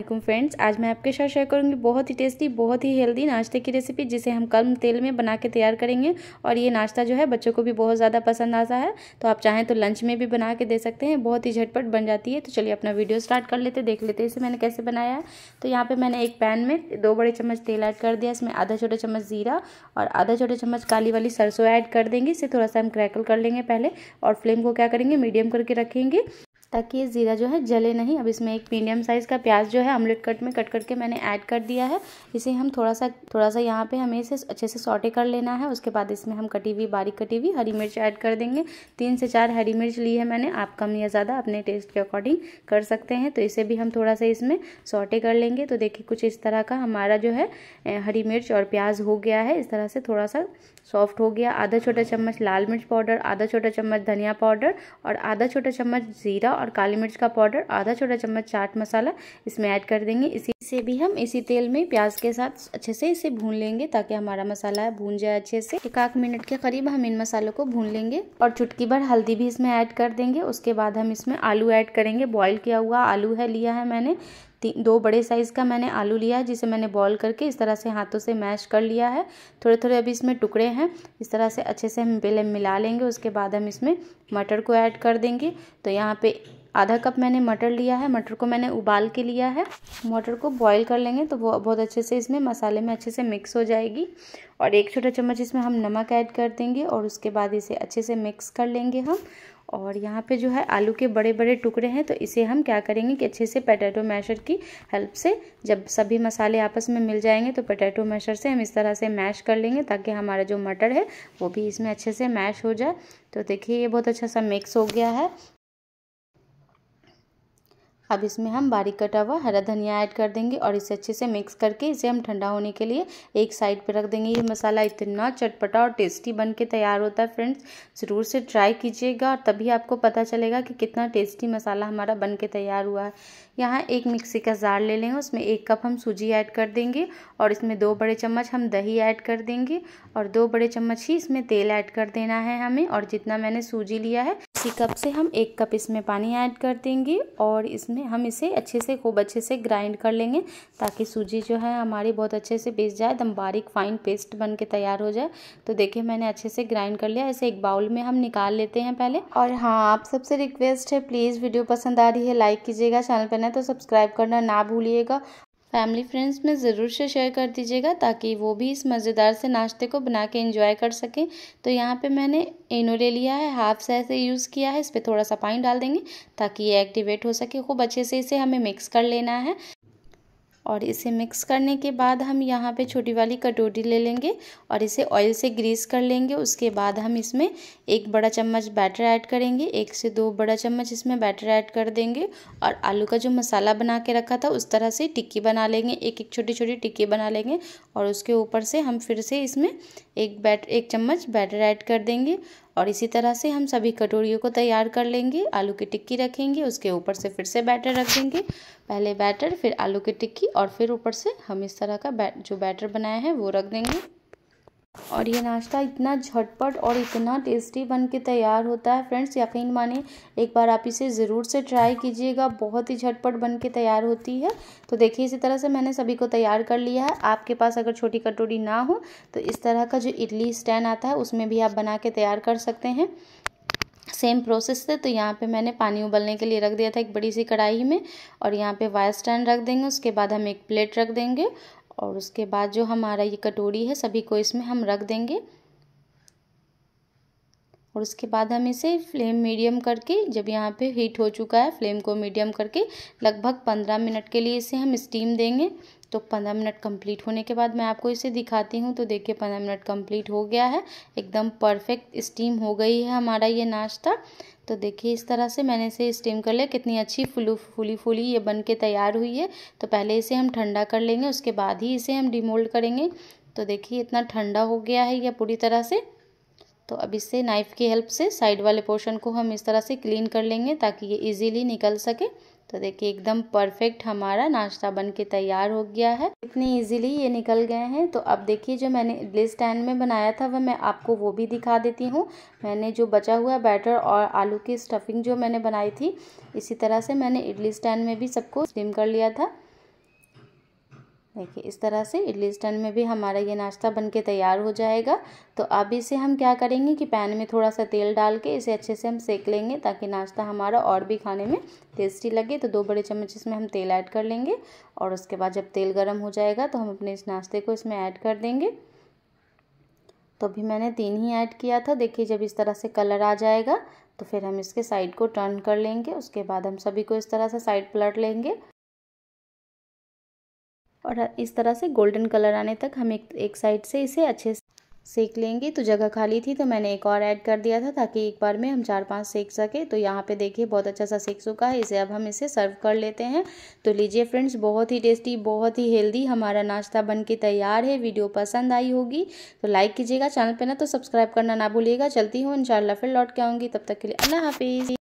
welcome friends आज मैं आपके साथ शेयर करूंगी बहुत ही टेस्टी बहुत ही हेल्दी नाश्ते की रेसिपी जिसे हम कम तेल में बना के तैयार करेंगे और ये नाश्ता जो है बच्चों को भी बहुत ज़्यादा पसंद आता है तो आप चाहें तो लंच में भी बना के दे सकते हैं बहुत ही झटपट बन जाती है तो चलिए अपना वीडियो स्टार्ट कर लेते देख लेते इसे मैंने कैसे बनाया है तो यहाँ पर मैंने एक पैन में दो बड़े चम्मच तेल ऐड कर दिया इसमें आधा छोटा चम्मच ज़ीरा और आधा छोटा चम्मच काली वाली सरसों ऐड कर देंगे इसे थोड़ा सा हम क्रैकल कर लेंगे पहले और फ्लेम को क्या करेंगे मीडियम करके रखेंगे ताकि ये ज़ीरा जो है जले नहीं अब इसमें एक मीडियम साइज़ का प्याज जो है ऑमलेट कट में कट करके मैंने ऐड कर दिया है इसे हम थोड़ा सा थोड़ा सा यहाँ पे हमें इसे अच्छे से सॉटे कर लेना है उसके बाद इसमें हम कटी हुई बारीक कटी हुई हरी मिर्च ऐड कर देंगे तीन से चार हरी मिर्च ली है मैंने आप कम या ज़्यादा अपने टेस्ट के अकॉर्डिंग कर सकते हैं तो इसे भी हम थोड़ा सा इसमें सॉटे कर लेंगे तो देखिए कुछ इस तरह का हमारा जो है हरी मिर्च और प्याज हो गया है इस तरह से थोड़ा सा सॉफ्ट हो गया आधा छोटा चम्मच लाल मिर्च पाउडर आधा छोटा चम्मच धनिया पाउडर और आधा छोटा चम्मच ज़ीरा और काली मिर्च का पाउडर आधा छोटा चम्मच चाट मसाला इसमें ऐड कर देंगे इसी से भी हम इसी तेल में प्याज के साथ अच्छे से इसे भून लेंगे ताकि हमारा मसाला भून जाए अच्छे से एक आध मिनट के करीब हम इन मसालों को भून लेंगे और चुटकी भर हल्दी भी इसमें ऐड कर देंगे उसके बाद हम इसमें आलू ऐड करेंगे बॉयल किया हुआ आलू है लिया है मैंने दो बड़े साइज़ का मैंने आलू लिया है जिसे मैंने बॉईल करके इस तरह से हाथों से मैश कर लिया है थोड़े थोड़े अभी इसमें टुकड़े हैं इस तरह से अच्छे से हम पहले मिला लेंगे उसके बाद हम इसमें मटर को ऐड कर देंगे तो यहाँ पे आधा कप मैंने मटर लिया है मटर को मैंने उबाल के लिया है मटर को बॉईल कर लेंगे तो वो बहुत अच्छे से इसमें मसाले में अच्छे से मिक्स हो जाएगी और एक छोटा चम्मच इसमें हम नमक ऐड कर देंगे और उसके बाद इसे अच्छे से मिक्स कर लेंगे हम और यहाँ पे जो है आलू के बड़े बड़े टुकड़े हैं तो इसे हम क्या करेंगे कि अच्छे से पटेटो मैशर की हेल्प से जब सभी मसाले आपस में मिल जाएंगे तो पटेटो मैशर से हम इस तरह से मैश कर लेंगे ताकि हमारा जो मटर है वो भी इसमें अच्छे से मैश हो जाए तो देखिए ये बहुत अच्छा सा मिक्स हो गया है अब इसमें हम बारीक कटा हुआ हरा धनिया ऐड कर देंगे और इसे अच्छे से मिक्स करके इसे हम ठंडा होने के लिए एक साइड पर रख देंगे ये मसाला इतना चटपटा और टेस्टी बन के तैयार होता है फ्रेंड्स ज़रूर से ट्राई कीजिएगा और तभी आपको पता चलेगा कि कितना टेस्टी मसाला हमारा बन के तैयार हुआ है यहाँ एक मिक्सी का जार ले लेंगे उसमें एक कप हम सूजी ऐड कर देंगे और इसमें दो बड़े चम्मच हम दही ऐड कर देंगे और दो बड़े चम्मच ही इसमें तेल ऐड कर देना है हमें और जितना मैंने सूजी लिया है इसी कप से हम एक कप इसमें पानी ऐड कर देंगे और इसमें हम इसे अच्छे से खूब अच्छे से ग्राइंड कर लेंगे ताकि सूजी जो है हमारी बहुत अच्छे से पिस जाए एकदम बारीक फाइन पेस्ट बन के तैयार हो जाए तो देखिए मैंने अच्छे से ग्राइंड कर लिया इसे एक बाउल में हम निकाल लेते हैं पहले और हाँ आप सबसे रिक्वेस्ट है प्लीज़ वीडियो पसंद आ रही है लाइक कीजिएगा चैनल पर ना तो सब्सक्राइब करना ना भूलिएगा फैमिली फ्रेंड्स में ज़रूर से शेयर कर दीजिएगा ताकि वो भी इस मज़ेदार से नाश्ते को बना के इंजॉय कर सकें तो यहाँ पे मैंने इनो ले लिया है हाफ ऐसे यूज़ किया है इस पर थोड़ा सा पानी डाल देंगे ताकि ये एक्टिवेट हो सके खूब अच्छे से इसे हमें मिक्स कर लेना है और इसे मिक्स करने के बाद हम यहाँ पे छोटी वाली कटोरी ले लेंगे और इसे ऑयल से ग्रीस कर लेंगे उसके बाद हम इसमें एक बड़ा चम्मच बैटर ऐड करेंगे एक से दो बड़ा चम्मच इसमें बैटर ऐड कर देंगे और आलू का जो मसाला बना के रखा था उस तरह से टिक्की बना लेंगे एक एक छोटी छोटी टिक्की बना लेंगे और उसके ऊपर से हम फिर से इसमें एक बैट एक चम्मच बैटर ऐड कर देंगे और इसी तरह से हम सभी कटोरियों को तैयार कर लेंगे आलू की टिक्की रखेंगे उसके ऊपर से फिर से बैटर रखेंगे पहले बैटर फिर आलू की टिक्की और फिर ऊपर से हम इस तरह का बैट जो बैटर बनाया है वो रख देंगे और ये नाश्ता इतना झटपट और इतना टेस्टी बन के तैयार होता है फ्रेंड्स यकीन माने एक बार आप इसे ज़रूर से ट्राई कीजिएगा बहुत ही झटपट बन के तैयार होती है तो देखिए इसी तरह से मैंने सभी को तैयार कर लिया है आपके पास अगर छोटी कटोरी ना हो तो इस तरह का जो इडली स्टैंड आता है उसमें भी आप बना के तैयार कर सकते हैं सेम प्रोसेस से तो यहाँ पे मैंने पानी उबलने के लिए रख दिया था एक बड़ी सी कढ़ाई में और यहाँ पे वायर स्टैंड रख देंगे उसके बाद हम एक प्लेट रख देंगे और उसके बाद जो हमारा ये कटोरी है सभी को इसमें हम रख देंगे और उसके बाद हम इसे फ्लेम मीडियम करके जब यहाँ पे हीट हो चुका है फ्लेम को मीडियम करके लगभग पंद्रह मिनट के लिए इसे हम स्टीम देंगे तो पंद्रह मिनट कंप्लीट होने के बाद मैं आपको इसे दिखाती हूँ तो देखिए पंद्रह मिनट कंप्लीट हो गया है एकदम परफेक्ट स्टीम हो गई है हमारा ये नाश्ता तो देखिए इस तरह से मैंने इसे स्टीम कर लिया कितनी अच्छी फुलू फूली फूली ये बन के तैयार हुई है तो पहले इसे हम ठंडा कर लेंगे उसके बाद ही इसे हम डिमोल्ड करेंगे तो देखिए इतना ठंडा हो गया है यह पूरी तरह से तो अब इससे नाइफ़ की हेल्प से साइड वाले पोर्शन को हम इस तरह से क्लीन कर लेंगे ताकि ये इजीली निकल सके तो देखिए एकदम परफेक्ट हमारा नाश्ता बन के तैयार हो गया है इतने इजीली ये निकल गए हैं तो अब देखिए जो मैंने इडली स्टैंड में बनाया था वह मैं आपको वो भी दिखा देती हूँ मैंने जो बचा हुआ बैटर और आलू की स्टफिंग जो मैंने बनाई थी इसी तरह से मैंने इडली स्टैंड में भी सबको स्टीम कर लिया था देखिए इस तरह से इडली स्टैंड में भी हमारा ये नाश्ता बन के तैयार हो जाएगा तो अब इसे हम क्या करेंगे कि पैन में थोड़ा सा तेल डाल के इसे अच्छे से हम सेक लेंगे ताकि नाश्ता हमारा और भी खाने में टेस्टी लगे तो दो बड़े चम्मच इसमें हम तेल ऐड कर लेंगे और उसके बाद जब तेल गर्म हो जाएगा तो हम अपने इस नाश्ते को इसमें ऐड कर देंगे तो अभी मैंने तीन ही ऐड किया था देखिए जब इस तरह से कलर आ जाएगा तो फिर हम इसके साइड को टर्न कर लेंगे उसके बाद हम सभी को इस तरह से साइड पलट लेंगे और इस तरह से गोल्डन कलर आने तक हम एक एक साइड से इसे अच्छे से सेक लेंगे तो जगह खाली थी तो मैंने एक और ऐड कर दिया था ताकि एक बार में हम चार पांच सेक सके तो यहाँ पे देखिए बहुत अच्छा सा सेक चुका है इसे अब हम इसे सर्व कर लेते हैं तो लीजिए फ्रेंड्स बहुत ही टेस्टी बहुत ही हेल्दी हमारा नाश्ता बन के तैयार है वीडियो पसंद आई होगी तो लाइक कीजिएगा चैनल पर ना तो सब्सक्राइब करना ना भूलिएगा चलती हूँ इन फिर लौट के आऊँगी तब तक के लिए अल्लाह हाफिज़